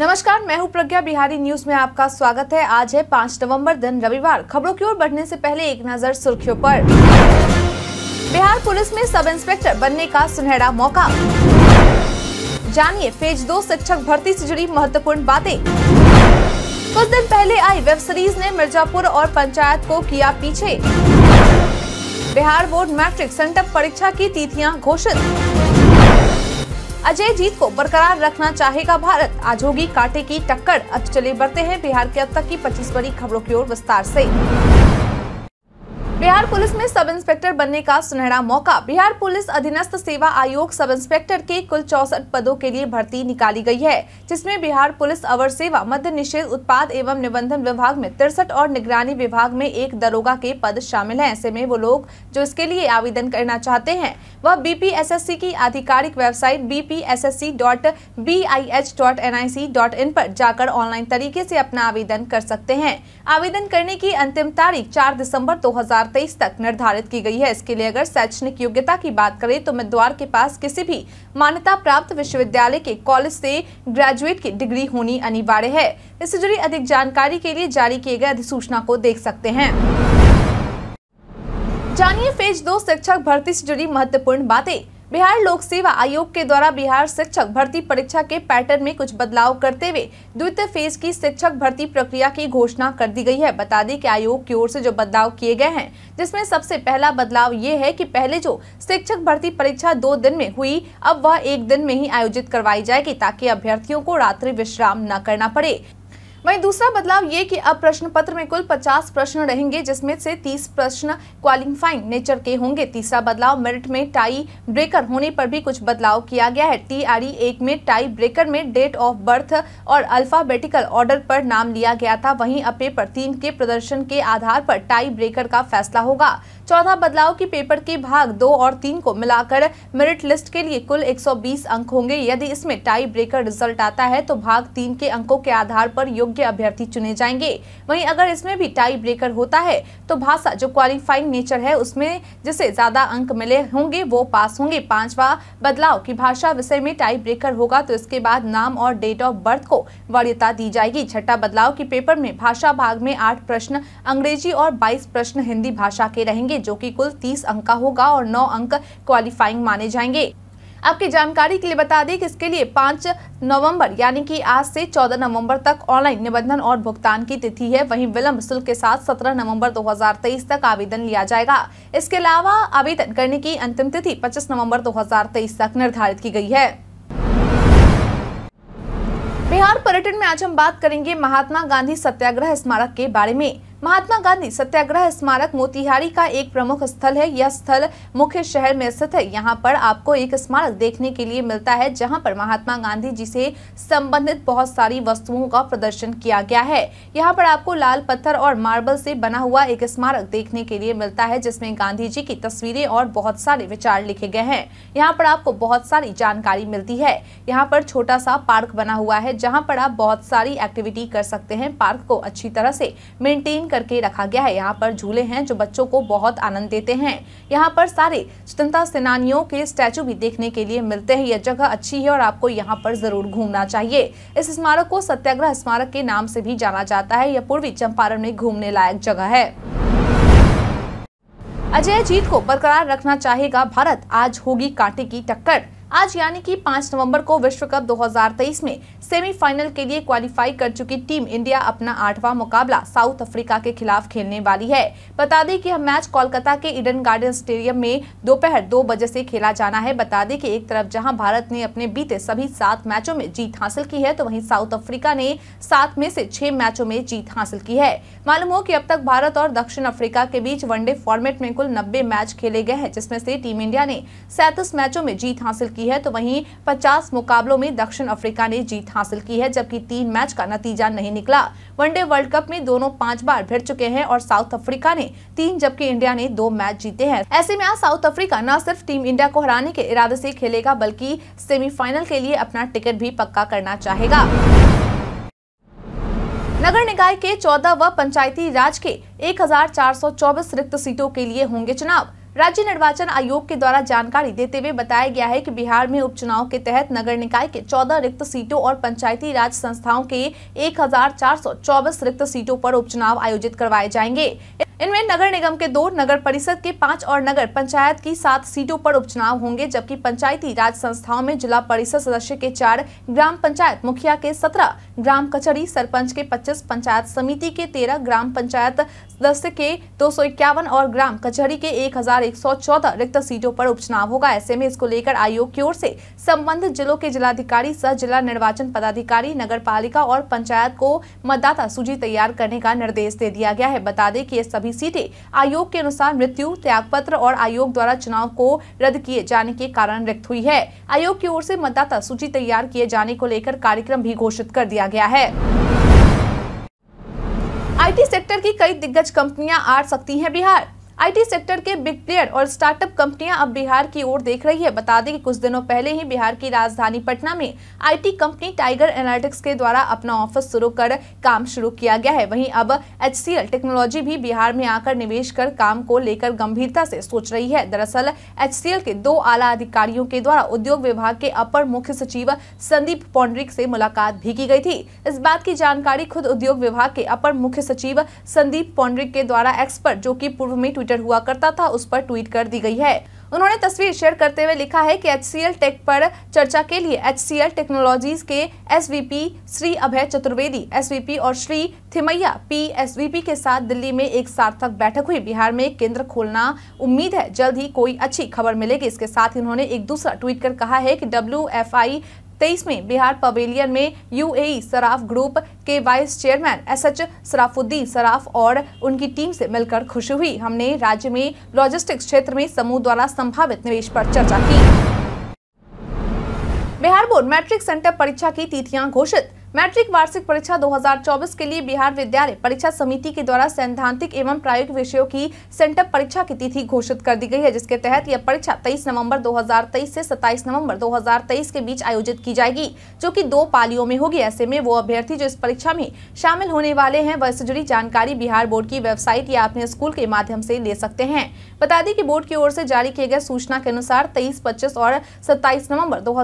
नमस्कार मैं हूं प्रज्ञा बिहारी न्यूज में आपका स्वागत है आज है पाँच नवंबर दिन रविवार खबरों की ओर बढ़ने से पहले एक नजर सुर्खियों पर बिहार पुलिस में सब इंस्पेक्टर बनने का सुनहरा मौका जानिए फेज दो शिक्षक भर्ती से जुड़ी महत्वपूर्ण बातें कुछ दिन पहले आई वेब सीरीज ने मिर्जापुर और पंचायत को किया पीछे बिहार बोर्ड मैट्रिक सेंटअप परीक्षा की तिथियाँ घोषित अजय जीत को बरकरार रखना चाहेगा भारत आज होगी कांटे की टक्कर अब चले बढ़ते हैं बिहार के अब तक की पच्चीस बड़ी खबरों की ओर विस्तार ऐसी बिहार पुलिस में सब इंस्पेक्टर बनने का सुनहरा मौका बिहार पुलिस अधीनस्थ सेवा आयोग सब इंस्पेक्टर के कुल चौसठ पदों के लिए भर्ती निकाली गई है जिसमें बिहार पुलिस अवर सेवा मध्य निषेध उत्पाद एवं निबंधन विभाग में तिरसठ और निगरानी विभाग में एक दरोगा के पद शामिल हैं ऐसे में वो लोग जो इसके लिए आवेदन करना चाहते हैं वह बी की आधिकारिक वेबसाइट बी पर जाकर ऑनलाइन तरीके ऐसी अपना आवेदन कर सकते हैं आवेदन करने की अंतिम तारीख चार दिसम्बर दो हजार 2023 तक निर्धारित की गई है इसके लिए अगर शैक्षणिक योग्यता की बात करें तो उम्मीदवार के पास किसी भी मान्यता प्राप्त विश्वविद्यालय के कॉलेज से ग्रेजुएट की डिग्री होनी अनिवार्य है इससे जुड़ी अधिक जानकारी के लिए जारी किए गए अधिसूचना को देख सकते हैं जानिए फेज दो शिक्षक भर्ती से जुड़ी महत्वपूर्ण बातें बिहार लोक सेवा आयोग के द्वारा बिहार शिक्षक भर्ती परीक्षा के पैटर्न में कुछ बदलाव करते हुए द्वितीय फेज की शिक्षक भर्ती प्रक्रिया की घोषणा कर दी गई है बता दें कि आयोग की ओर से जो बदलाव किए गए हैं जिसमें सबसे पहला बदलाव ये है कि पहले जो शिक्षक भर्ती परीक्षा दो दिन में हुई अब वह एक दिन में ही आयोजित करवाई जाएगी ताकि अभ्यर्थियों को रात्रि विश्राम न करना पड़े वहीं दूसरा बदलाव ये कि अब प्रश्न पत्र में कुल 50 प्रश्न रहेंगे जिसमें से 30 प्रश्न क्वालिफाइंग नेचर के होंगे तीसरा बदलाव मेरिट में टाई ब्रेकर होने पर भी कुछ बदलाव किया गया है टी आर e एक में टाई ब्रेकर में डेट ऑफ बर्थ और अल्फाबेटिकल ऑर्डर पर नाम लिया गया था वहीं अब पेपर तीन के प्रदर्शन के आधार पर टाई ब्रेकर का फैसला होगा चौथा बदलाव की पेपर के भाग दो और तीन को मिलाकर मेरिट लिस्ट के लिए कुल 120 अंक होंगे यदि इसमें टाई ब्रेकर रिजल्ट आता है तो भाग तीन के अंकों के आधार पर योग्य अभ्यर्थी चुने जाएंगे वहीं अगर इसमें भी टाई ब्रेकर होता है तो भाषा जो क्वालिफाइंग नेचर है उसमें जिसे ज्यादा अंक मिले होंगे वो पास होंगे पांचवा बदलाव की भाषा विषय में टाई ब्रेकर होगा तो इसके बाद नाम और डेट ऑफ बर्थ को वरीयता दी जाएगी छठा बदलाव की पेपर में भाषा भाग में आठ प्रश्न अंग्रेजी और बाईस प्रश्न हिंदी भाषा के रहेंगे जो कि कुल 30 अंक का होगा और 9 अंक क्वालिफाइंग माने जाएंगे आपकी जानकारी के लिए बता दें कि इसके लिए पाँच नवंबर यानी कि आज से 14 नवंबर तक ऑनलाइन निबंधन और भुगतान की तिथि है वहीं विलम्ब शुल्क के साथ 17 नवंबर 2023 तक आवेदन लिया जाएगा इसके अलावा आवेदन करने की अंतिम तिथि 25 नवंबर 2023 तक निर्धारित की गई है बिहार पर्यटन में आज हम बात करेंगे महात्मा गांधी सत्याग्रह स्मारक के बारे में महात्मा गांधी सत्याग्रह स्मारक मोतिहारी का एक प्रमुख स्थल है यह स्थल मुख्य शहर में स्थित है यहाँ पर आपको एक स्मारक देखने के लिए मिलता है जहाँ पर महात्मा गांधी जी से संबंधित बहुत सारी वस्तुओं का प्रदर्शन किया गया है यहाँ पर आपको लाल पत्थर और मार्बल से बना हुआ एक स्मारक देखने के लिए मिलता है जिसमे गांधी जी की तस्वीरें और बहुत सारे विचार लिखे गए हैं यहाँ पर आपको बहुत सारी जानकारी मिलती है यहाँ पर छोटा सा पार्क बना हुआ है जहाँ पर आप बहुत सारी एक्टिविटी कर सकते हैं पार्क को अच्छी तरह से मेनटेन डिजाइन करके रखा गया है यहाँ पर झूले हैं जो बच्चों को बहुत आनंद देते हैं यहाँ पर सारे स्वतंत्रता सेनानियों के स्टैचू भी देखने के लिए मिलते हैं यह जगह अच्छी है और आपको यहाँ पर जरूर घूमना चाहिए इस स्मारक को सत्याग्रह स्मारक के नाम से भी जाना जाता है यह पूर्वी चंपारण में घूमने लायक जगह है अजय जीत को बरकरार रखना चाहेगा भारत आज होगी कांटे की टक्कर आज यानी कि 5 नवंबर को विश्व कप 2023 में सेमीफाइनल के लिए क्वालिफाई कर चुकी टीम इंडिया अपना आठवां मुकाबला साउथ अफ्रीका के खिलाफ खेलने वाली है बता दें कि यह मैच कोलकाता के ईडन गार्डन स्टेडियम में दोपहर दो, दो बजे से खेला जाना है बता दें कि एक तरफ जहां भारत ने अपने बीते सभी सात मैचों में जीत हासिल की है तो वही साउथ अफ्रीका ने सात में से छह मैचों में जीत हासिल की है मालूम हो की अब तक भारत और दक्षिण अफ्रीका के बीच वनडे फॉर्मेट में कुल नब्बे मैच खेले गए हैं जिसमे से टीम इंडिया ने सैंतीस मैचों में जीत हासिल चुकी है तो वहीं 50 मुकाबलों में दक्षिण अफ्रीका ने जीत हासिल की है जबकि तीन मैच का नतीजा नहीं निकला वनडे वर्ल्ड कप में दोनों पांच बार भिड़ चुके हैं और साउथ अफ्रीका ने तीन जबकि इंडिया ने दो मैच जीते हैं ऐसे में आज साउथ अफ्रीका न सिर्फ टीम इंडिया को हराने के इरादे ऐसी खेलेगा बल्कि सेमीफाइनल के लिए अपना टिकट भी पक्का करना चाहेगा नगर निकाय के 14 व पंचायती राज के 1424 रिक्त सीटों के लिए होंगे चुनाव राज्य निर्वाचन आयोग के द्वारा जानकारी देते हुए बताया गया है कि बिहार में उपचुनाव के तहत नगर निकाय के 14 रिक्त सीटों और पंचायती राज संस्थाओं के एक रिक्त सीटों पर उपचुनाव आयोजित करवाए जाएंगे इनमें नगर निगम के दो नगर परिषद के पांच और नगर पंचायत की सात सीटों पर उपचुनाव होंगे जबकि पंचायती राज संस्थाओं में जिला परिषद सदस्य के चार ग्राम पंचायत मुखिया के सत्रह ग्राम कचहरी सरपंच के पच्चीस पंचायत समिति के तेरह ग्राम पंचायत सदस्य के दो और ग्राम कचहरी के एक रिक्त सीटों पर उपचुनाव होगा ऐसे में इसको लेकर आयोग की ओर से संबंधित जिलों के जिलाधिकारी सह जिला निर्वाचन पदाधिकारी नगर और पंचायत को मतदाता सूची तैयार करने का निर्देश दे दिया गया है बता दें कि ये सभी सभी सीटें आयोग के अनुसार मृत्यु त्यागपत्र और आयोग द्वारा चुनाव को रद्द किए जाने के कारण रिक्त हुई है आयोग की ओर से मतदाता सूची तैयार किए जाने को लेकर कार्यक्रम भी घोषित कर दिया गया है आईटी सेक्टर की कई दिग्गज कंपनियां आ सकती हैं बिहार आईटी सेक्टर के बिग प्लेयर और स्टार्टअप कंपनियां अब बिहार की ओर देख रही है बता दें कि कुछ दिनों पहले ही बिहार की राजधानी पटना में आईटी कंपनी टाइगर एनालिटिक्स के द्वारा अपना ऑफिस शुरू कर काम शुरू किया गया है वहीं अब एच टेक्नोलॉजी भी बिहार में आकर निवेश कर काम को लेकर गंभीरता से सोच रही है दरअसल एच के दो आला अधिकारियों के द्वारा उद्योग विभाग के अपर मुख्य सचिव संदीप पौंड्रिक से मुलाकात भी की गई थी इस बात की जानकारी खुद उद्योग विभाग के अपर मुख्य सचिव संदीप पौंड्रिक के द्वारा एक्सपर्ट जो की पूर्व में ट्विटर हुआ करता था उस पर ट्वीट कर दी गई है उन्होंने तस्वीर शेयर करते हुए लिखा है कि एच टेक पर चर्चा के लिए एच टेक्नोलॉजीज के एसवीपी श्री अभय चतुर्वेदी एसवीपी और श्री थिमैया पीएसवीपी के साथ दिल्ली में एक सार्थक बैठक हुई बिहार में केंद्र खोलना उम्मीद है जल्द ही कोई अच्छी खबर मिलेगी इसके साथ उन्होंने एक दूसरा ट्वीट कर कहा है कि डब्ल्यू तेईस में बिहार पवेलियन में यूएई सराफ ग्रुप के vice chairman S H Sarafuddin Saraf और उनकी टीम से मिलकर खुशी हुई हमने राज्य में लॉजिस्टिक्स क्षेत्र में समूह द्वारा संभावित निवेश पर चर्चा की बिहार बोर्ड मैट्रिक सेंटर परीक्षा की तिथियां घोषित मैट्रिक वार्षिक परीक्षा 2024 के लिए बिहार विद्यालय परीक्षा समिति के द्वारा सैद्धांतिक एवं प्रायोगिक विषयों की सेंटअप परीक्षा की तिथि घोषित कर दी गई है जिसके तहत यह परीक्षा 23 नवंबर 2023 से 27 नवंबर 2023 के बीच आयोजित की जाएगी जो कि दो पालियों में होगी ऐसे में वो अभ्यर्थी जो इस परीक्षा में शामिल होने वाले हैं वह जुड़ी जानकारी बिहार बोर्ड की वेबसाइट या अपने स्कूल के माध्यम से ले सकते हैं बता दें कि बोर्ड की ओर से जारी किए गए सूचना के अनुसार तेईस पच्चीस और सत्ताईस नवम्बर दो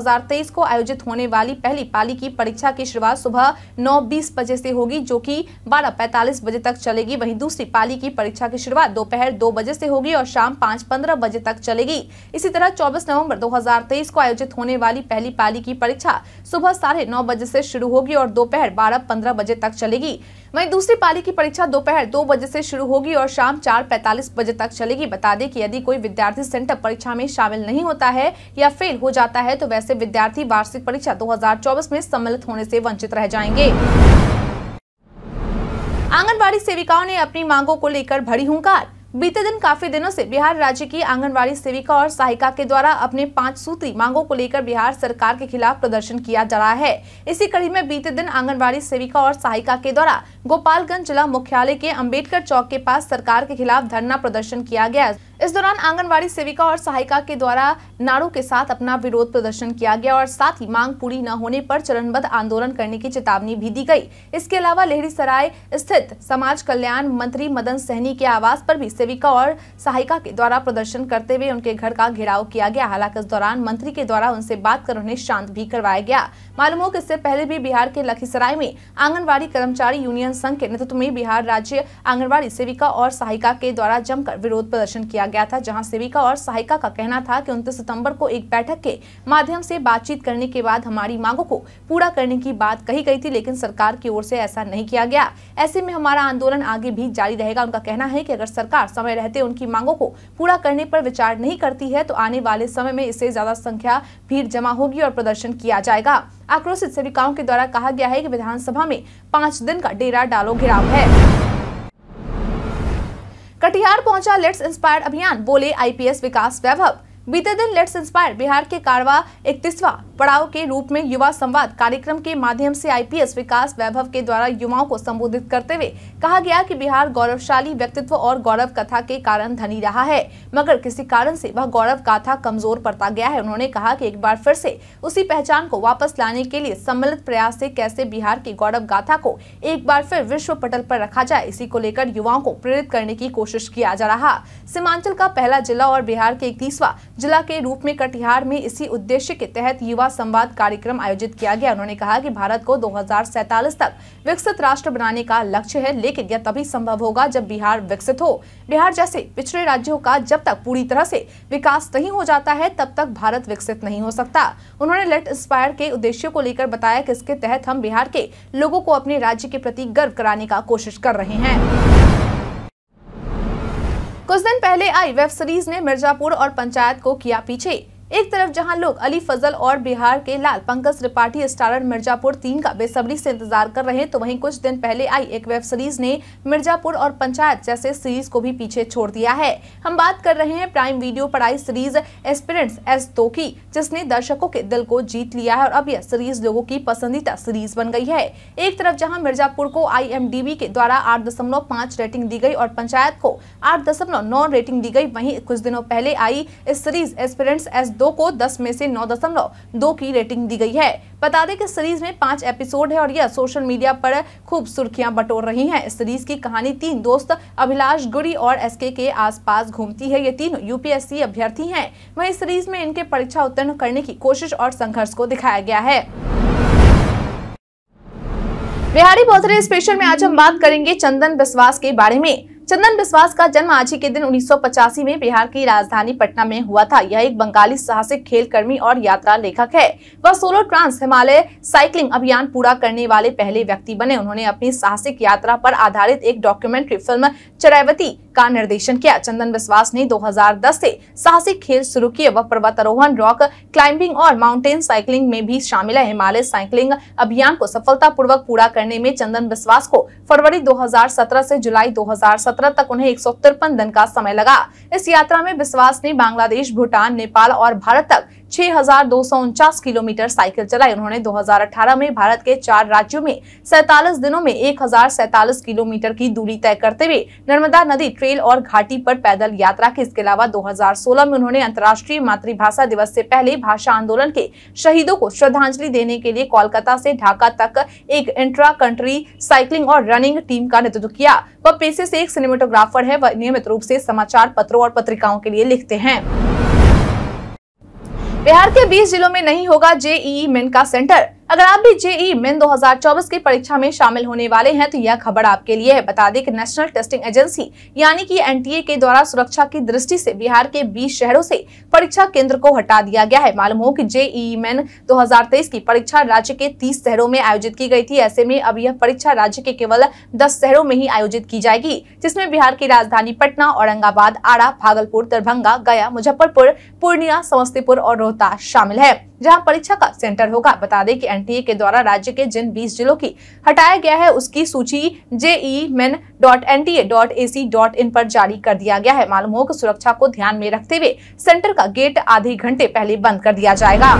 को आयोजित होने वाली पहली पाली की परीक्षा की शुरुआत शुरुआत सुबह नौ बीस बजे से होगी जो कि बारह बजे तक चलेगी वहीं दूसरी पाली की परीक्षा की शुरुआत दोपहर दो बजे से होगी और शाम पाँच पंद्रह बजे तक चलेगी इसी तरह चौबीस नवम्बर दो को आयोजित होने वाली पहली पाली की परीक्षा सुबह साढ़े नौ बजे से शुरू होगी और दोपहर बारह पंद्रह बजे तक चलेगी वहीं दूसरी पाली की परीक्षा दोपहर दो बजे से शुरू होगी और शाम चार पैंतालीस बजे तक चलेगी बता दें कि यदि कोई विद्यार्थी सेंटअप परीक्षा में शामिल नहीं होता है या फेल हो जाता है तो वैसे विद्यार्थी वार्षिक परीक्षा दो में सम्मिलित होने ऐसी वंचित रह जाएंगे आंगनबाड़ी सेविकाओं ने अपनी मांगों को लेकर भरी हूंकार बीते दिन काफी दिनों से बिहार राज्य की आंगनबाड़ी सेविका और सहायिका के द्वारा अपने पांच सूत्री मांगों को लेकर बिहार सरकार के खिलाफ प्रदर्शन किया जा रहा है इसी कड़ी में बीते दिन आंगनबाड़ी सेविका और सहायिका के द्वारा गोपालगंज जिला मुख्यालय के अंबेडकर चौक के पास सरकार के खिलाफ धरना प्रदर्शन किया गया इस दौरान आंगनवाड़ी सेविका और सहायिका के द्वारा नारों के साथ अपना विरोध प्रदर्शन किया गया और साथ ही मांग पूरी न होने पर चरणबद्ध आंदोलन करने की चेतावनी भी दी गई इसके अलावा लेहरी सराय स्थित समाज कल्याण मंत्री मदन सहनी के आवास पर भी सेविका और सहायिका के द्वारा प्रदर्शन करते हुए उनके घर का घेराव किया गया हालांकि इस दौरान मंत्री के द्वारा उनसे बात कर उन्हें शांत भी करवाया गया मालूम हो कि इससे पहले भी बिहार के लखीसराय में आंगनबाड़ी कर्मचारी यूनियन संघ के नेतृत्व में बिहार राज्य आंगनबाड़ी सेविका और सहायिका के द्वारा जमकर विरोध प्रदर्शन किया गया था जहां सेविका और सहायिका का कहना था कि उनतीस सितंबर को एक बैठक के माध्यम से बातचीत करने के बाद हमारी मांगों को पूरा करने की बात कही गई थी लेकिन सरकार की ओर से ऐसा नहीं किया गया ऐसे में हमारा आंदोलन आगे भी जारी रहेगा उनका कहना है कि अगर सरकार समय रहते उनकी मांगों को पूरा करने पर विचार नहीं करती है तो आने वाले समय में इससे ज्यादा संख्या भीड़ जमा होगी और प्रदर्शन किया जाएगा आक्रोशित सेविकाओं के द्वारा कहा गया है कि विधानसभा में पाँच दिन का डेरा डालो घेराव है कटिहार पहुंचा लेट्स इंस्पायर अभियान बोले आईपीएस विकास वैभव बीते दिन लेट्स इंस्पायर बिहार के कारवा इकतीसवा पड़ाव के रूप में युवा संवाद कार्यक्रम के माध्यम से आईपीएस विकास वैभव के द्वारा युवाओं को संबोधित करते हुए कहा गया कि बिहार गौरवशाली व्यक्तित्व और गौरव कथा के कारण धनी रहा है मगर किसी कारण से वह गौरव गाथा कमजोर पड़ता गया है उन्होंने कहा की एक बार फिर से उसी पहचान को वापस लाने के लिए सम्मिलित प्रयास ऐसी कैसे बिहार की गौरव गाथा को एक बार फिर विश्व पटल पर रखा जाए इसी को लेकर युवाओं को प्रेरित करने की कोशिश किया जा रहा सीमांचल का पहला जिला और बिहार के इकतीसवा जिला के रूप में कटिहार में इसी उद्देश्य के तहत युवा संवाद कार्यक्रम आयोजित किया गया उन्होंने कहा कि भारत को दो तक विकसित राष्ट्र बनाने का लक्ष्य है लेकिन यह तभी संभव होगा जब बिहार विकसित हो बिहार जैसे पिछड़े राज्यों का जब तक पूरी तरह से विकास नहीं हो जाता है तब तक भारत विकसित नहीं हो सकता उन्होंने लेट इंस्पायर के उद्देश्यों को लेकर बताया कि इसके तहत हम बिहार के लोगों को अपने राज्य के प्रति गर्व कराने का कोशिश कर रहे हैं कुछ दिन पहले आई वेब सीरीज ने मिर्जापुर और पंचायत को किया पीछे एक तरफ जहां लोग अली फजल और बिहार के लाल पंकज त्रिपाठी स्टारर मिर्जापुर तीन का बेसब्री से इंतजार कर रहे हैं तो वहीं कुछ दिन पहले आई एक वेब सीरीज ने मिर्जापुर और पंचायत जैसे सीरीज को भी पीछे छोड़ दिया है हम बात कर रहे हैं प्राइम वीडियो पर आई सीरीज एस्पिरेंट्स एस दो की जिसने दर्शकों के दिल को जीत लिया है और अब यह सीरीज लोगों की पसंदीदा सीरीज बन गई है एक तरफ जहाँ मिर्जापुर को आई के द्वारा आठ रेटिंग दी गई और पंचायत को आठ रेटिंग दी गई वही कुछ दिनों पहले आई इस सीरीज एस्पिरेंट्स एस दो को दस में से नौ दशमलव दो की रेटिंग दी गई है बता दें कि सीरीज में पांच एपिसोड है और यह सोशल मीडिया पर खूब सुर्खियां बटोर रही हैं इस सीरीज की कहानी तीन दोस्त अभिलाष गुड़ी और एसके के आसपास घूमती है ये तीनों यूपीएससी अभ्यर्थी है वही सीरीज में इनके परीक्षा उत्तीर्ण करने की कोशिश और संघर्ष को दिखाया गया है बिहारी बहुत स्पेशल में आज हम बात करेंगे चंदन विश्वास के बारे में चंदन बिस्वास का जन्म आज ही के दिन उन्नीस में बिहार की राजधानी पटना में हुआ था यह एक बंगाली साहसिक खेल कर्मी और यात्रा लेखक है वह सोलो ट्रांस हिमालय साइकिलिंग अभियान पूरा करने वाले पहले व्यक्ति बने उन्होंने अपनी साहसिक यात्रा पर आधारित एक डॉक्यूमेंट्री फिल्म चरावती का निर्देशन किया चंदन बिस्वास ने दो से साहसिक खेल शुरू किए वह पर्वतारोहण रॉक क्लाइंबिंग और माउंटेन साइकिलिंग में भी शामिल है हिमालय साइकिलिंग अभियान को सफलता पूर्वक पूरा करने में चंदन बिस्वास को फरवरी दो से जुलाई दो तक उन्हें एक दिन का समय लगा इस यात्रा में विश्वास ने बांग्लादेश भूटान नेपाल और भारत तक छह किलोमीटर साइकिल चलाई उन्होंने 2018 में भारत के चार राज्यों में सैतालीस दिनों में एक किलोमीटर की दूरी तय करते हुए नर्मदा नदी ट्रेल और घाटी पर पैदल यात्रा की इसके अलावा 2016 में उन्होंने अंतर्राष्ट्रीय मातृभाषा दिवस से पहले भाषा आंदोलन के शहीदों को श्रद्धांजलि देने के लिए कोलकाता से ढाका तक एक इंट्रा कंट्री साइकिलिंग और रनिंग टीम का नेतृत्व किया वह पेशे से एक सिनेमाटोग्राफर है वह नियमित रूप से समाचार पत्रों और पत्रिकाओं के लिए लिखते हैं बिहार के 20 जिलों में नहीं होगा जेईई मेन का सेंटर अगर आप भी जेई मेन 2024 की परीक्षा में शामिल होने वाले हैं तो यह खबर आपके लिए है बता दें कि नेशनल टेस्टिंग एजेंसी यानी कि एनटीए के द्वारा सुरक्षा की दृष्टि से बिहार के 20 शहरों से परीक्षा केंद्र को हटा दिया गया है मालूम हो कि जेई मेन 2023 की परीक्षा राज्य के 30 शहरों में आयोजित की गई थी ऐसे में अब यह परीक्षा राज्य के केवल दस शहरों में ही आयोजित की जाएगी जिसमे बिहार की राजधानी पटना औरंगाबाद आरा भागलपुर दरभंगा गया मुजफ्फरपुर पूर्णिया समस्तीपुर और रोहतास शामिल है जहाँ परीक्षा का सेंटर होगा बता दें की एनटीए के द्वारा राज्य के जिन 20 जिलों की हटाया गया है उसकी सूची JEE Main dot N T A dot A C dot in पर जारी कर दिया गया है मालूम हो कि सुरक्षा को ध्यान में रखते हुए सेंटर का गेट आधे घंटे पहले बंद कर दिया जाएगा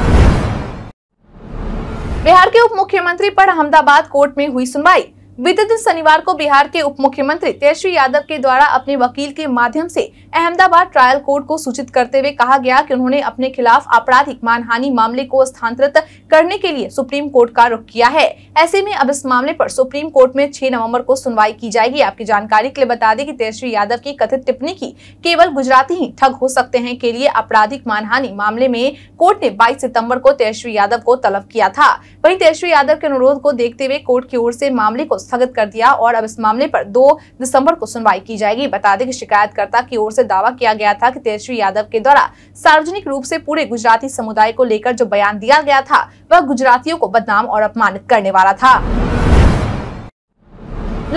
बिहार के उप मुख्यमंत्री पर अहमदाबाद कोर्ट में हुई सुनवाई बीते दिन शनिवार को बिहार के उप मुख्यमंत्री तेजस्वी यादव के द्वारा अपने वकील के माध्यम से अहमदाबाद ट्रायल कोर्ट को सूचित करते हुए कहा गया कि उन्होंने अपने खिलाफ आपराधिक मानहानि मामले को स्थानांतरित करने के लिए सुप्रीम कोर्ट का रुख किया है ऐसे में अब इस मामले पर सुप्रीम कोर्ट में 6 नवंबर को सुनवाई की जाएगी आपकी जानकारी के लिए बता दें की तेजस्वी यादव की कथित टिप्पणी की केवल गुजराती ही ठग हो सकते हैं के लिए आपराधिक मानहानि मामले में कोर्ट ने बाईस सितम्बर को तेजस्वी यादव को तलब किया था वही तेजस्वी यादव के अनुरोध को देखते हुए कोर्ट की ओर ऐसी मामले को स्थगित कर दिया और अब इस मामले पर दो दिसंबर को सुनवाई की जाएगी बता दें कि शिकायतकर्ता की ओर से दावा किया गया था कि तेजस्वी यादव के द्वारा सार्वजनिक रूप से पूरे गुजराती समुदाय को लेकर जो बयान दिया गया था वह गुजरातियों को बदनाम और अपमानित करने वाला था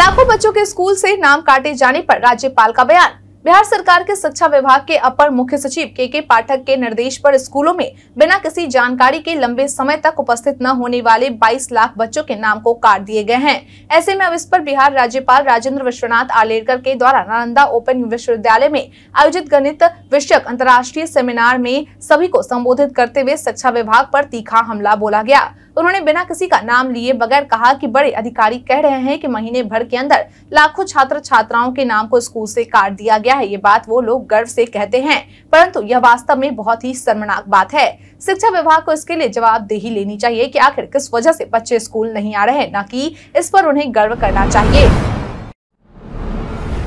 लाखों बच्चों के स्कूल से नाम काटे जाने पर राज्यपाल का बयान बिहार सरकार के शिक्षा विभाग के अपर मुख्य सचिव के के पाठक के निर्देश पर स्कूलों में बिना किसी जानकारी के लंबे समय तक उपस्थित न होने वाले 22 लाख बच्चों के नाम को काट दिए गए हैं ऐसे में अब इस पर बिहार राज्यपाल राजेंद्र विश्वनाथ आलेरकर के द्वारा नालंदा ओपन विश्वविद्यालय में आयोजित गणित विषयक अंतर्राष्ट्रीय सेमिनार में सभी को संबोधित करते हुए शिक्षा विभाग आरोप तीखा हमला बोला गया उन्होंने बिना किसी का नाम लिए बगैर कहा कि बड़े अधिकारी कह रहे हैं कि महीने भर के अंदर लाखों छात्र छात्राओं के नाम को स्कूल से काट दिया गया है ये बात वो लोग गर्व से कहते हैं परंतु यह वास्तव में बहुत ही शर्मनाक बात है शिक्षा विभाग को इसके लिए जवाबदेही लेनी चाहिए कि आखिर किस वजह से बच्चे स्कूल नहीं आ रहे न कि इस पर उन्हें गर्व करना चाहिए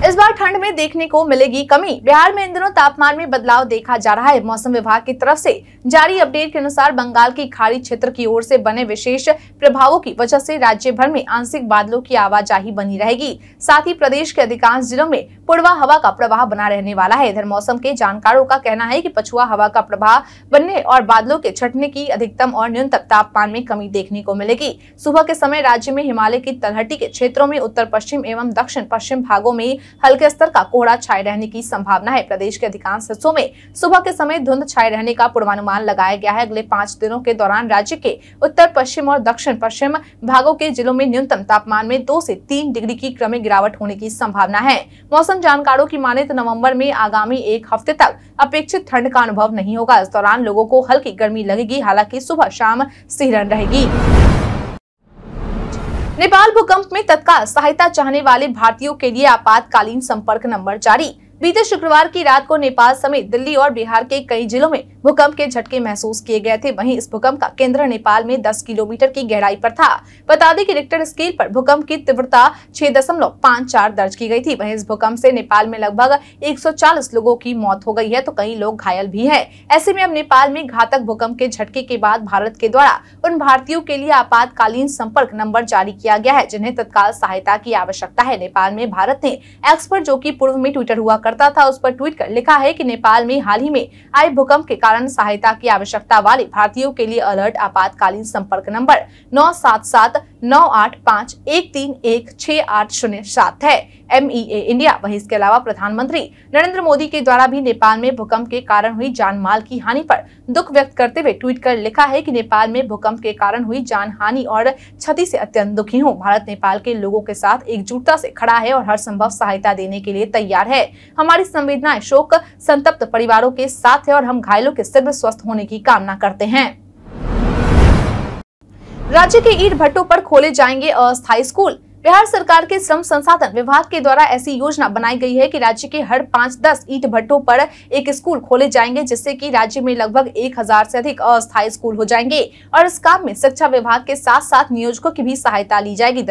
इस बार ठंड में देखने को मिलेगी कमी बिहार में इन दिनों तापमान में बदलाव देखा जा रहा है मौसम विभाग की तरफ से जारी अपडेट के अनुसार बंगाल की खाड़ी क्षेत्र की ओर से बने विशेष प्रभावों की वजह से राज्य भर में आंशिक बादलों की आवाजाही बनी रहेगी साथ ही प्रदेश के अधिकांश जिलों में पुड़वा हवा का प्रवाह बना रहने वाला है इधर मौसम के जानकारों का कहना है की पछुआ हवा का प्रभाव बनने और बादलों के छटने की अधिकतम और न्यूनतम तापमान में कमी देखने को मिलेगी सुबह के समय राज्य में हिमालय की तलहटी के क्षेत्रों में उत्तर पश्चिम एवं दक्षिण पश्चिम भागों में हल्के स्तर का कोहरा छाए रहने की संभावना है प्रदेश के अधिकांश हिस्सों में सुबह के समय धुंध छाए रहने का पूर्वानुमान अनुमान लगाया गया है अगले पांच दिनों के दौरान राज्य के उत्तर पश्चिम और दक्षिण पश्चिम भागों के जिलों में न्यूनतम तापमान में दो से तीन डिग्री की क्रमिक गिरावट होने की संभावना है मौसम जानकारों की माने तो नवम्बर में आगामी एक हफ्ते तक अपेक्षित ठंड का अनुभव नहीं होगा इस दौरान लोगों को हल्की गर्मी लगेगी हालांकि सुबह शाम सिहरन रहेगी नेपाल भूकंप में तत्काल सहायता चाहने वाले भारतीयों के लिए आपातकालीन संपर्क नंबर जारी बीते शुक्रवार की रात को नेपाल समेत दिल्ली और बिहार के कई जिलों में भूकंप के झटके महसूस किए गए थे वहीं इस भूकंप का केंद्र नेपाल में दस किलोमीटर की गहराई पर था बता दें कि रिक्टर स्केल पर भूकंप की तीव्रता छह दशमलव पाँच चार दर्ज की गई थी वहीं इस भूकंप से नेपाल में लगभग 140 लोगों की मौत हो गई है तो कई लोग घायल भी हैं ऐसे में अब नेपाल में घातक भूकंप के झटके के बाद भारत के द्वारा उन भारतीयों के लिए आपातकालीन संपर्क नंबर जारी किया गया है जिन्हें तत्काल सहायता की आवश्यकता है नेपाल में भारत ने एक्सपर्ट जो की पूर्व में ट्विटर हुआ करता था उस पर ट्वीट कर लिखा है की नेपाल में हाल ही में आए भूकंप के कारण सहायता की आवश्यकता वाले भारतीयों के लिए अलर्ट आपातकालीन संपर्क नंबर नौ सात सात नौ आठ पाँच एक तीन एक छह आठ शून्य सात है एम ई ए इंडिया वही इसके अलावा प्रधानमंत्री नरेंद्र मोदी के द्वारा भी नेपाल में भूकंप के कारण हुई जान माल की हानि पर दुख व्यक्त करते हुए ट्वीट कर लिखा है कि नेपाल में भूकंप के कारण हुई जान हानि और क्षति से अत्यंत दुखी हूँ भारत नेपाल के लोगों के साथ एकजुटता से खड़ा है और हर संभव सहायता देने के लिए तैयार है हमारी संवेदनाएं शोक संतप्त परिवारों के साथ है और हम घायलों के शीघ्र स्वस्थ होने की कामना करते हैं राज्य के ईट भट्टों पर खोले जाएंगे अस्थायी स्कूल बिहार सरकार के श्रम संसाधन विभाग के द्वारा ऐसी योजना बनाई गई है कि राज्य के हर पाँच दस ईट भट्टों पर एक स्कूल खोले जाएंगे जिससे कि राज्य में लगभग एक हजार से अधिक अस्थायी स्कूल हो जाएंगे और इस काम में शिक्षा विभाग के साथ साथ नियोजकों की भी सहायता ली जाएगी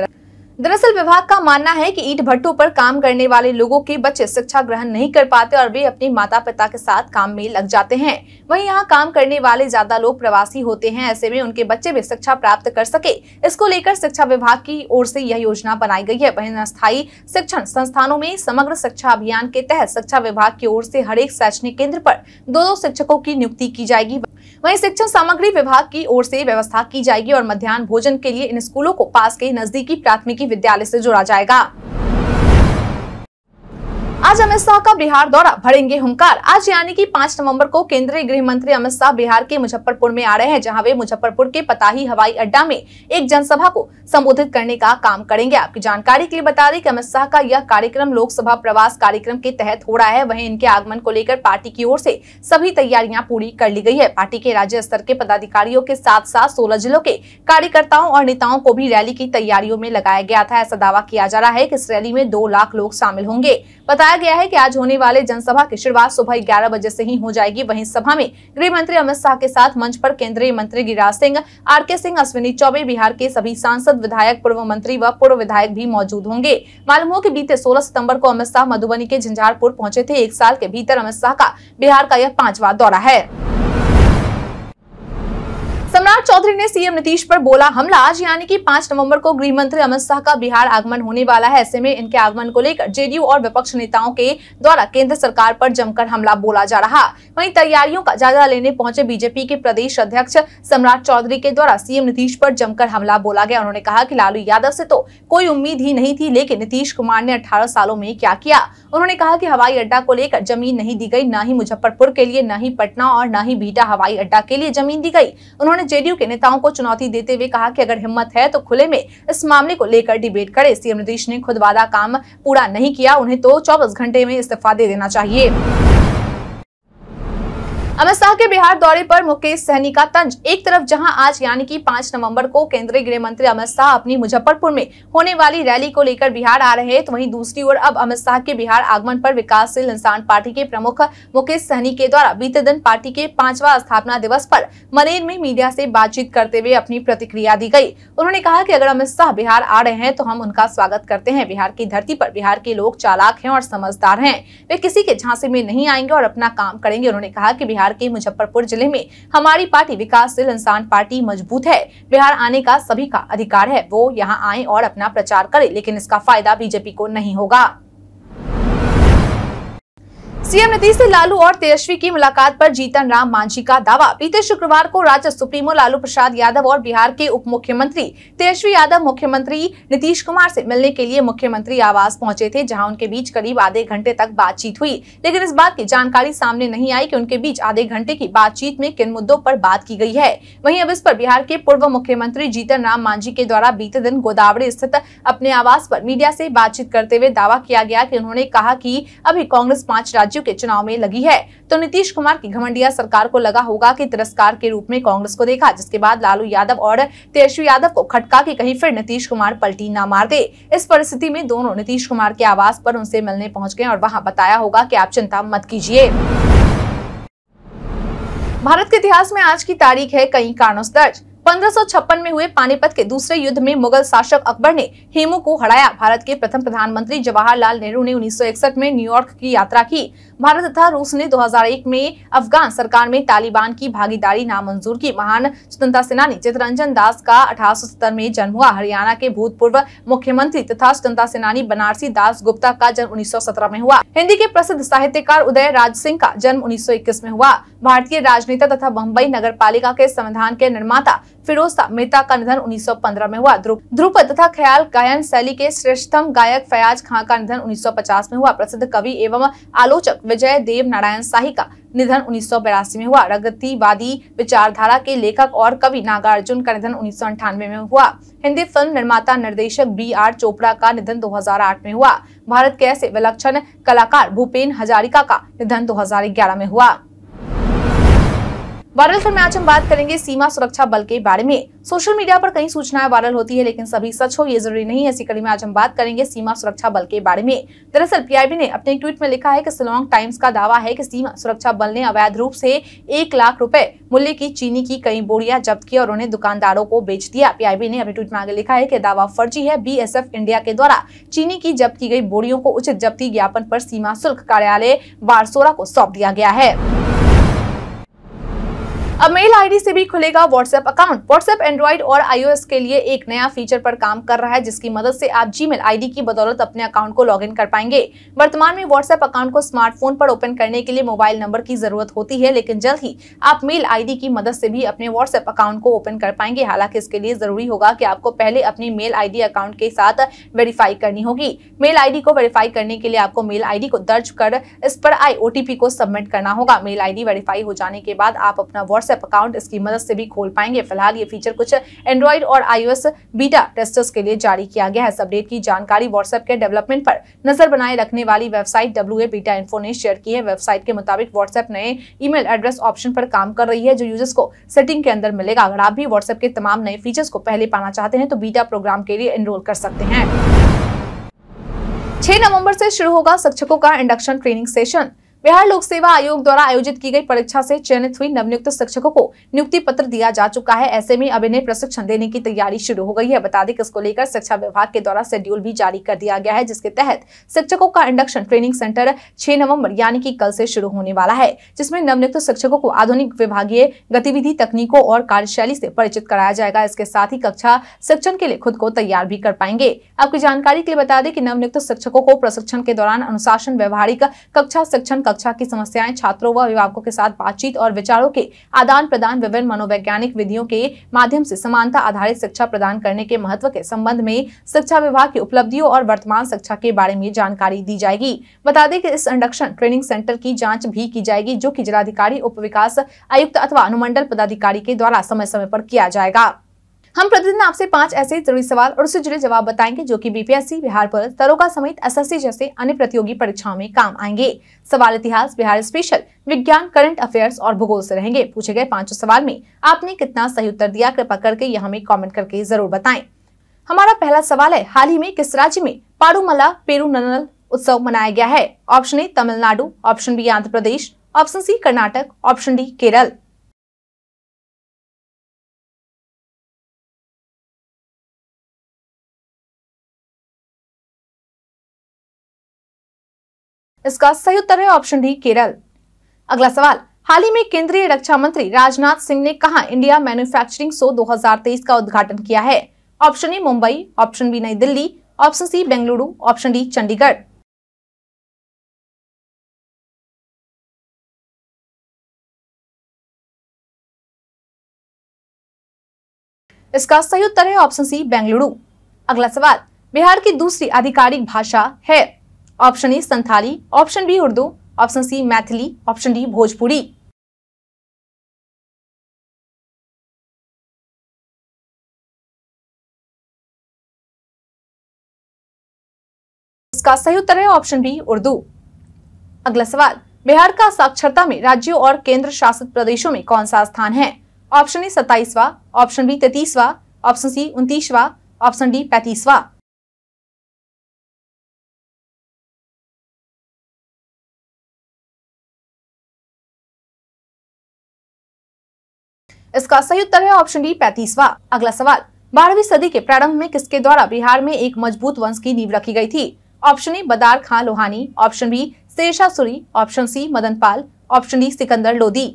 दरअसल विभाग का मानना है कि ईट भट्टों पर काम करने वाले लोगों के बच्चे शिक्षा ग्रहण नहीं कर पाते और वे अपने माता पिता के साथ काम में लग जाते हैं वहीं यहाँ काम करने वाले ज्यादा लोग प्रवासी होते हैं ऐसे में उनके बच्चे भी शिक्षा प्राप्त कर सके इसको लेकर शिक्षा विभाग की ओर से यह योजना बनाई गई है वही अस्थायी शिक्षण संस्थानों में समग्र शिक्षा अभियान के तहत शिक्षा विभाग की ओर से हरेक शैक्षणिक केंद्र पर दो दो शिक्षकों की नियुक्ति की जाएगी वहीं शिक्षण सामग्री विभाग की ओर से व्यवस्था की जाएगी और मध्यान्ह भोजन के लिए इन स्कूलों को पास के नजदीकी प्राथमिकी विद्यालय से जोड़ा जाएगा आज अमित शाह का बिहार दौरा भरेंगे हुंकार आज यानी कि 5 नवंबर को केंद्रीय गृह मंत्री अमित शाह बिहार के मुजफ्फरपुर में आ रहे हैं जहां वे मुजफ्फरपुर के पताही हवाई अड्डा में एक जनसभा को संबोधित करने का काम करेंगे आपकी जानकारी के लिए बता दें कि अमित शाह का यह कार्यक्रम लोकसभा प्रवास कार्यक्रम के तहत हो रहा है वही इनके आगमन को लेकर पार्टी की ओर से सभी तैयारियां पूरी कर ली गई है पार्टी के राज्य स्तर के पदाधिकारियों के साथ साथ सोलह जिलों के कार्यकर्ताओं और नेताओं को भी रैली की तैयारियों में लगाया गया था ऐसा दावा किया जा रहा है की इस रैली में दो लाख लोग शामिल होंगे बताया गया है कि आज होने वाले जनसभा की शुरुआत सुबह ग्यारह बजे से ही हो जाएगी वहीं सभा में गृह मंत्री अमित शाह के साथ मंच पर केंद्रीय मंत्री गिरिराज सिंह आर के सिंह अश्विनी चौबे बिहार के सभी सांसद विधायक पूर्व मंत्री व पूर्व विधायक भी मौजूद होंगे मालूम हो की बीते सोलह सितम्बर को अमित शाह मधुबनी के झंझारपुर पहुँचे थे एक साल के भीतर अमित शाह का बिहार का यह पांचवा दौरा है अनुराग चौधरी ने सीएम नीतीश पर बोला हमला आज यानी कि पांच नवंबर को गृह मंत्री अमित शाह का बिहार आगमन होने वाला है ऐसे में इनके आगमन को लेकर जेडीयू और विपक्ष नेताओं के द्वारा केंद्र सरकार पर जमकर हमला बोला जा रहा वहीं तैयारियों का जायजा लेने पहुंचे बीजेपी के प्रदेश अध्यक्ष सम्राट चौधरी के द्वारा सीएम नीतीश पर जमकर हमला बोला गया उन्होंने कहा की लालू यादव से तो कोई उम्मीद ही नहीं थी लेकिन नीतीश कुमार ने अठारह सालों में क्या किया उन्होंने कहा की हवाई अड्डा को लेकर जमीन नहीं दी गई न ही मुजफ्फरपुर के लिए न ही पटना और न ही बीटा हवाई अड्डा के लिए जमीन दी गई उन्होंने जेडीयू जेडीयू के नेताओं को चुनौती देते हुए कहा कि अगर हिम्मत है तो खुले में इस मामले को लेकर डिबेट करे सीएम नीतीश ने खुद वादा काम पूरा नहीं किया उन्हें तो चौबीस घंटे में इस्तीफा दे देना चाहिए अमित शाह के बिहार दौरे पर मुकेश सहनी का तंज एक तरफ जहां आज यानी कि पांच नवंबर को केंद्रीय गृह मंत्री अमित शाह अपनी मुजफ्फरपुर में होने वाली रैली को लेकर बिहार आ रहे हैं तो वहीं दूसरी ओर अब अमित शाह के बिहार आगमन पर विकासशील इंसान पार्टी के प्रमुख मुकेश सहनी के द्वारा बीते दिन पार्टी के पांचवा स्थापना दिवस पर मनेर में मीडिया से बातचीत करते हुए अपनी प्रतिक्रिया दी गई उन्होंने कहा की अगर अमित शाह बिहार आ रहे हैं तो हम उनका स्वागत करते हैं बिहार की धरती पर बिहार के लोग चालाक है और समझदार है वे किसी के झांसे में नहीं आएंगे और अपना काम करेंगे उन्होंने कहा की बिहार बिहार के मुजफ्फरपुर जिले में हमारी पार्टी विकासशील इंसान पार्टी मजबूत है बिहार आने का सभी का अधिकार है वो यहाँ आए और अपना प्रचार करे लेकिन इसका फायदा बीजेपी को नहीं होगा सीएम नीतीश से लालू और तेजस्वी की मुलाकात पर जीतन राम मांझी का दावा बीते शुक्रवार को राज्य सुप्रीमो लालू प्रसाद यादव और बिहार के उप मुख्यमंत्री तेजस्वी यादव मुख्यमंत्री नीतीश कुमार से मिलने के लिए मुख्यमंत्री आवास पहुंचे थे जहां उनके बीच करीब आधे घंटे तक बातचीत हुई लेकिन इस बात की जानकारी सामने नहीं आई की उनके बीच आधे घंटे की बातचीत में किन मुद्दों आरोप बात की गयी है वही अब इस पर बिहार के पूर्व मुख्यमंत्री जीतन राम मांझी के द्वारा बीते दिन गोदावरी स्थित अपने आवास आरोप मीडिया ऐसी बातचीत करते हुए दावा किया गया की उन्होंने कहा की अभी कांग्रेस पांच राज्यों राज्यों के चुनाव में लगी है तो नीतीश कुमार की घमंडिया सरकार को लगा होगा कि तिरस्कार के रूप में कांग्रेस को देखा जिसके बाद लालू यादव और तेजस्वी यादव को खटका की कहीं फिर नीतीश कुमार पलटी ना मार दे इस परिस्थिति में दोनों नीतीश कुमार के आवास पर उनसे मिलने पहुँच गए और वहाँ बताया होगा की आप चिंता मत कीजिए भारत के इतिहास में आज की तारीख है कई कारणों से दर्ज पंद्रह में हुए पानीपत के दूसरे युद्ध में मुगल शासक अकबर ने हेमू को हराया भारत के प्रथम प्रधानमंत्री जवाहरलाल नेहरू ने 1961 में न्यूयॉर्क की यात्रा की भारत तथा रूस ने 2001 में अफगान सरकार में तालिबान की भागीदारी नामंजूर की महान स्वतंत्रता सेनानी चितरंजन दास का अठारह में जन्म हुआ हरियाणा के भूतपूर्व मुख्यमंत्री तथा स्वतंत्रता सेनानी बनारसी दास गुप्ता का जन्म उन्नीस में हुआ हिंदी के प्रसिद्ध साहित्यकार उदय राज सिंह का जन्म उन्नीस में हुआ भारतीय राजनेता तथा बम्बई नगर के संविधान के निर्माता फिरोज मेहता का निधन 1915 में हुआ ध्रुप तथा ख्याल गायन शैली के श्रेष्ठतम गायक फयाज खां का निधन 1950 में हुआ प्रसिद्ध कवि एवं आलोचक विजय देव नारायण शाही का निधन उन्नीस में हुआ रगतिवादी विचारधारा के लेखक और कवि नागार्जुन का निधन उन्नीस में हुआ हिंदी फिल्म निर्माता निर्देशक बी आर चोपड़ा का निधन 2008 में हुआ भारत के ऐसे विलक्षण कलाकार भूपेन हजारिका का निधन 2011 में हुआ वायरल खबर में आज हम बात करेंगे सीमा सुरक्षा बल के बारे में सोशल मीडिया पर कई सूचनाएं वायरल होती है लेकिन सभी सच हो ये जरूरी नहीं ऐसी कड़ी में आज हम बात करेंगे सीमा सुरक्षा बल के बारे में दरअसल पीआईबी ने अपने ट्वीट में लिखा है कि सिलोंग टाइम्स का दावा है कि सीमा सुरक्षा बल ने अवैध रूप से एक लाख रूपए मूल्य की चीनी की कई बोरियां जब्त की और उन्हें दुकानदारों को बेच दिया पीआईबी ने अपने ट्वीट में आगे लिखा है की दावा फर्जी है बी इंडिया के द्वारा चीनी की जब्त की गई बोरियों को उचित जब्ती ज्ञापन आरोप सीमा शुल्क कार्यालय वारसोरा को सौंप दिया गया है अब मेल आईडी से भी खुलेगा व्हाट्सएप अकाउंट व्हाट्सएप एंड्रॉइड और आईओएस के लिए एक नया फीचर पर काम कर रहा है जिसकी मदद से आप जीमेल आईडी की बदौलत अपने अकाउंट को लॉगिन कर पाएंगे वर्तमान में व्हाट्सएप अकाउंट को स्मार्टफोन पर ओपन करने के लिए मोबाइल नंबर की जरूरत होती है लेकिन जल्द ही आप मेल आई की मदद से भी अपने व्हाट्सएप अकाउंट को ओपन कर पाएंगे हालांकि इसके लिए जरूरी होगा की आपको पहले अपनी मेल आई अकाउंट के साथ वेरीफाई करनी होगी मेल आई को वेरीफाई करने के लिए आपको मेल आई को दर्ज कर इस पर आई ओ को सबमिट करना होगा मेल आई वेरीफाई हो जाने के बाद आप अपना व्हाट्सएप व्हाट्सएप अकाउंट इसकी मदद से भी खोल पाएंगे फिलहाल ये फीचर कुछ एंड्रॉइड और आईओएस बीटा टेस्टर्स के लिए जारी किया गया है इस अपडेट की जानकारी व्हाट्सएप के डेवलपमेंट पर नजर बनाए रखने वाली वेबसाइट डब्ल्यू बीटा इन्फो ने शेयर की है वेबसाइट के मुताबिक व्हाट्सएप नए ई एड्रेस ऑप्शन पर काम कर रही है जो यूजर्स को सेटिंग के अंदर मिलेगा अगर आप भी व्हाट्सएप के तमाम नए फीचर्स को पहले पाना चाहते हैं तो बीटा प्रोग्राम के लिए एनरोल कर सकते हैं 6 नवंबर से शुरू होगा शिक्षकों का इंडक्शन ट्रेनिंग सेशन बिहार लोक सेवा आयोग द्वारा आयोजित की गई परीक्षा से चयनित हुई नवनियुक्त शिक्षकों को नियुक्ति पत्र दिया जा चुका है ऐसे में अब इन्हें प्रशिक्षण देने की तैयारी शुरू हो गई है बता दें कि इसको लेकर शिक्षा विभाग के द्वारा शेड्यूल भी जारी कर दिया गया है जिसके तहत शिक्षकों का इंडक्शन ट्रेनिंग सेंटर छह नवम्बर यानी की कल से शुरू होने वाला है जिसमें नवनियुक्त शिक्षकों को आधुनिक विभागीय गतिविधि तकनीकों और कार्यशैली से परिचित कराया जाएगा इसके साथ ही कक्षा शिक्षण के लिए खुद को तैयार भी कर पाएंगे आपकी जानकारी के लिए बता दें कि नवनियुक्त शिक्षकों को प्रशिक्षण के दौरान अनुशासन व्यवहारिक कक्षा शिक्षण कक्षा की समस्याएं छात्रों व अभिभावकों के साथ बातचीत और विचारों के आदान प्रदान विभिन्न मनोवैज्ञानिक विधियों के माध्यम से समानता आधारित शिक्षा प्रदान करने के महत्व के संबंध में शिक्षा विभाग की उपलब्धियों और वर्तमान शिक्षा के बारे में जानकारी दी जाएगी बता दें कि इस संरक्षण ट्रेनिंग सेंटर की जाँच भी की जाएगी जो की जिलाधिकारी उप विकास आयुक्त अथवा अनुमंडल पदाधिकारी के द्वारा समय समय पर किया जाएगा हम प्रतिदिन आपसे पांच ऐसे जरूरी सवाल और उससे जुड़े जवाब बताएंगे जो कि बीपीएससी बिहार पर दरोगा समेत एसएससी जैसे अन्य प्रतियोगी परीक्षाओं में काम आएंगे सवाल इतिहास बिहार स्पेशल विज्ञान करंट अफेयर्स और भूगोल से रहेंगे पूछे गए पांचों सवाल में आपने कितना सही उत्तर दिया कृपा करके यह हमें कॉमेंट करके जरूर बताए हमारा पहला सवाल है हाल ही में किस राज्य में पारूमला पेरूनल उत्सव मनाया गया है option A Tamil Nadu option B Andhra Pradesh option C Karnataka option D Kerala इसका सही उत्तर है ऑप्शन डी केरल अगला सवाल हाल ही में केंद्रीय रक्षा मंत्री राजनाथ सिंह ने कहा इंडिया मैन्युफैक्चरिंग शो 2023 का उद्घाटन किया है option A Mumbai option B New Delhi option C Bengaluru option D Chandigarh इसका सही उत्तर है ऑप्शन सी बेंगलुरु अगला सवाल बिहार की दूसरी आधिकारिक भाषा है option A Santhali option B Urdu option C Maithili option D Bhojpuri इसका सही उत्तर है ऑप्शन बी उर्दू अगला सवाल बिहार का साक्षरता में राज्यों और केंद्र शासित प्रदेशों में कौन सा स्थान है ऑप्शन ए सत्ताईसवा ऑप्शन बी तैतीसवा ऑप्शन सी उन्तीसवा ऑप्शन डी पैंतीसवा इसका सही उत्तर है ऑप्शन डी पैतीसवा अगला सवाल बारहवीं सदी के प्रारंभ में किसके द्वारा बिहार में एक मजबूत वंश की नींव रखी गई थी option A Badar Khan Lohani option B Sher Shah Suri option C Madan Pal option D Sikandar Lodhi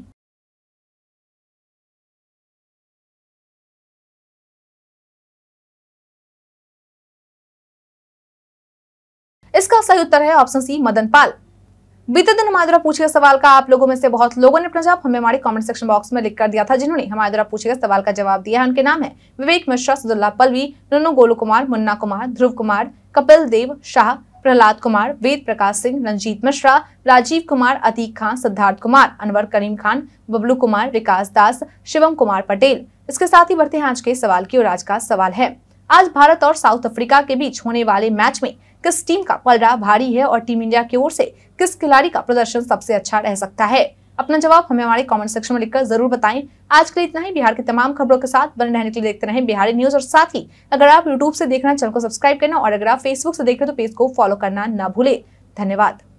इसका सही उत्तर है ऑप्शन सी मदन पाल बीते दिन हमारे द्वारा पूछे गए सवाल का आप लोगों में से बहुत लोगों ने अपना जवाब हमें हमारे कमेंट सेक्शन बॉक्स में लिख कर दिया था जिन्होंने हमारे द्वारा पूछे गए सवाल का जवाब दिया है उनके नाम है विवेक मिश्रा सदुल्ला पलवी नन्नू गोलू कुमार मुन्ना कुमार ध्रुव कुमार कपिल देव शाह प्रहलाद कुमार वेद प्रकाश सिंह रंजीत मिश्रा राजीव कुमार अतीक खान सिद्धार्थ कुमार अनवर करीम खान बबलू कुमार विकास दास शिवम कुमार पटेल इसके साथ ही बढ़ते हैं आज के सवाल की और आज का सवाल है आज भारत और साउथ अफ्रीका के बीच होने वाले मैच में किस टीम का पलड़ा भारी है और टीम इंडिया की ओर से किस खिलाड़ी का प्रदर्शन सबसे अच्छा रह सकता है अपना जवाब हमें हमारे कमेंट सेक्शन में लिखकर जरूर बताएं आज के लिए इतना ही बिहार की तमाम खबरों के साथ बने रहने के लिए देखते रहें बिहारी न्यूज और साथ ही अगर आप यूट्यूब से देखना चैनल को सब्सक्राइब करना और अगर आप फेसबुक से देख रहे तो पेज को फॉलो करना न भूले धन्यवाद